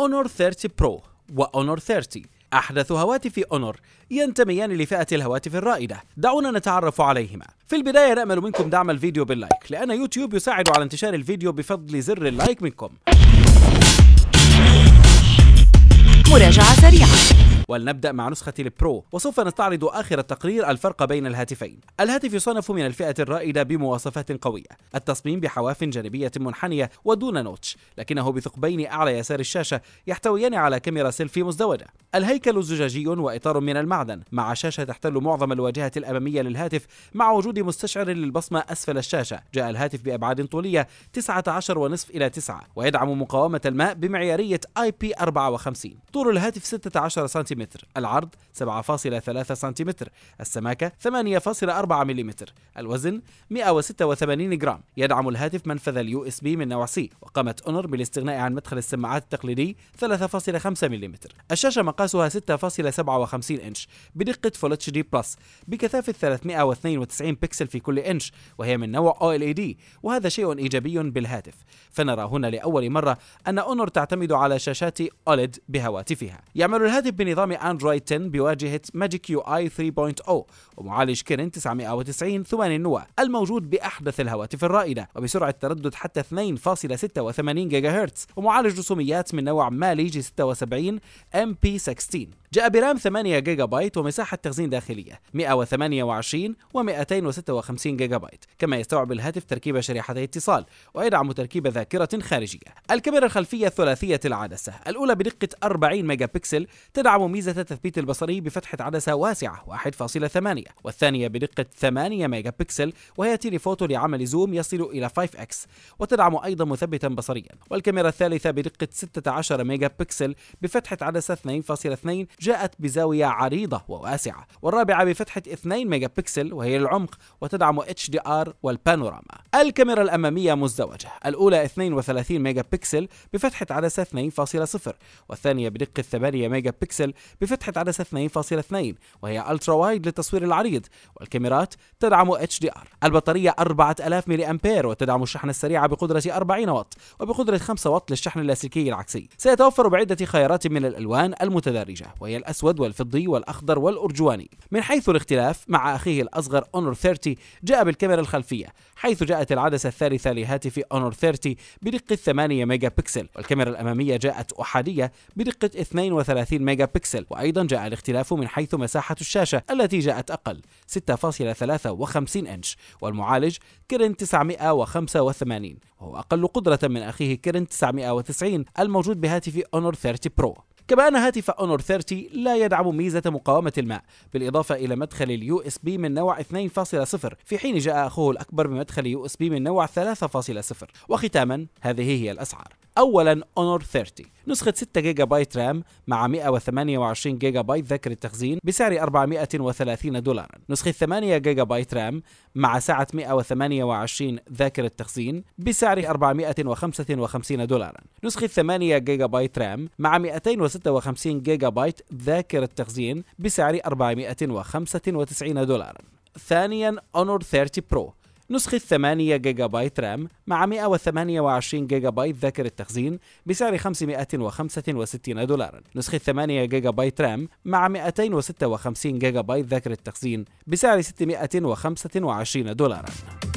Honor 30 برو وأونر 30 أحدث هواتف أونر ينتميان لفئة الهواتف الرائدة دعونا نتعرف عليهما في البداية نأمل منكم دعم الفيديو باللايك لأن يوتيوب يساعد على انتشار الفيديو بفضل زر اللايك منكم مراجعة سريعة ولنبدأ مع نسخة البرو وسوف نستعرض آخر التقرير الفرق بين الهاتفين الهاتف يصنف من الفئة الرائدة بمواصفات قوية التصميم بحواف جانبية منحنية ودون نوتش لكنه بثقبين أعلى يسار الشاشة يحتويان على كاميرا سيلفي مزدوجة الهيكل زجاجي وإطار من المعدن مع شاشة تحتل معظم الواجهة الأمامية للهاتف مع وجود مستشعر للبصمة أسفل الشاشة جاء الهاتف بأبعاد طولية 19.5 إلى 9 ويدعم مقاومة الماء بمعيارية IP54 طول الهاتف 16 سنتيمتر العرض 7.3 سنتيمتر السماكة 8.4 مليمتر الوزن 186 جرام يدعم الهاتف منفذ اليو اس بي من نوع سي وقامت أونر بالاستغناء عن مدخل السماعات التقليدي 3.5 مليمتر الشاشة مقاسها 6.57 إنش بدقة فول اتش دي بلس بكثافة 392 بكسل في كل إنش وهي من نوع OLED وهذا شيء إيجابي بالهاتف فنرى هنا لأول مرة أن أونر تعتمد على شاشات أوليد بهواتفها يعمل الهاتف بنظام أندرويد 10 بواجهة ماجيك يو آي 3.0 ومعالج كيرن 990 ثماني النواة الموجود بأحدث الهواتف الرائدة وبسرعة تردد حتى 2.86 جيجا هرتز ومعالج رسوميات من نوع مالي جي 76 ام بي 16 جاء برام 8 جيجا بايت ومساحة تخزين داخلية 128 و 256 جيجا بايت كما يستوعب الهاتف تركيب شريحتي اتصال ويدعم تركيب ذاكرة خارجية الكاميرا الخلفية ثلاثية العدسة الأولى بدقة 40 ميجا بكسل تدعم ميزة التثبيت البصري بفتحة عدسة واسعة 1.8 والثانية بدقة 8 ميجا بكسل وهي تيليفوتو لعمل زوم يصل إلى 5x وتدعم أيضا مثبتا بصريا والكاميرا الثالثة بدقة 16 ميجا بكسل بفتحة عدسة 2.8 فاصلة جاءت بزاوية عريضة وواسعة والرابعة بفتحة 2 ميجا بكسل وهي العمق وتدعم HDR والبانوراما الكاميرا الأمامية مزدوجة الأولى 32 ميجا بكسل بفتحة عدسة 2.0 والثانية بدقة 8 ميجا بكسل بفتحة عدسة 2.2 وهي ألترا وايد للتصوير العريض والكاميرات تدعم HDR البطارية 4000 ملي أمبير وتدعم الشحن السريع بقدرة 40 وات وبقدرة 5 وات للشحن اللاسلكي العكسي سيتوفر بعدة خيارات من الألوان المتدرجة وهي الأسود والفضي والأخضر والأرجواني من حيث الاختلاف مع أخيه الأصغر Honor 30 جاء بالكاميرا الخلفية حيث جاء جاءت العدسة الثالثة لهاتف أونر 30 بدقة 8 ميجا بكسل والكاميرا الأمامية جاءت أحادية بدقة 32 ميجا بكسل وأيضا جاء الاختلاف من حيث مساحة الشاشة التي جاءت أقل 6.53 إنش والمعالج كيرن 985 وهو أقل قدرة من أخيه كيرن 990 الموجود بهاتف أونر 30 برو كما أن هاتف أونور 30 لا يدعم ميزة مقاومة الماء بالإضافة إلى مدخل اليو اس بي من نوع 2.0 في حين جاء أخوه الأكبر بمدخل يو اس بي من نوع 3.0 وختاما هذه هي الأسعار اولا اونر 30 نسخة 6 جيجا بايت رام مع 128 جيجا بايت ذاكرة تخزين بسعر 430 دولارا نسخة 8 جيجا بايت رام مع سعة 128 ذاكرة تخزين بسعر 455 دولارا نسخة 8 جيجا بايت رام مع 256 جيجا بايت ذاكرة تخزين بسعر 495 دولارا ثانيا اونر 30 برو نسخة 8 جيجا بايت رام مع 128 جيجا بايت ذاكرة تخزين بسعر 565 دولارا نسخة 8 جيجا بايت رام مع 256 جيجا بايت ذاكرة تخزين بسعر 625 دولارا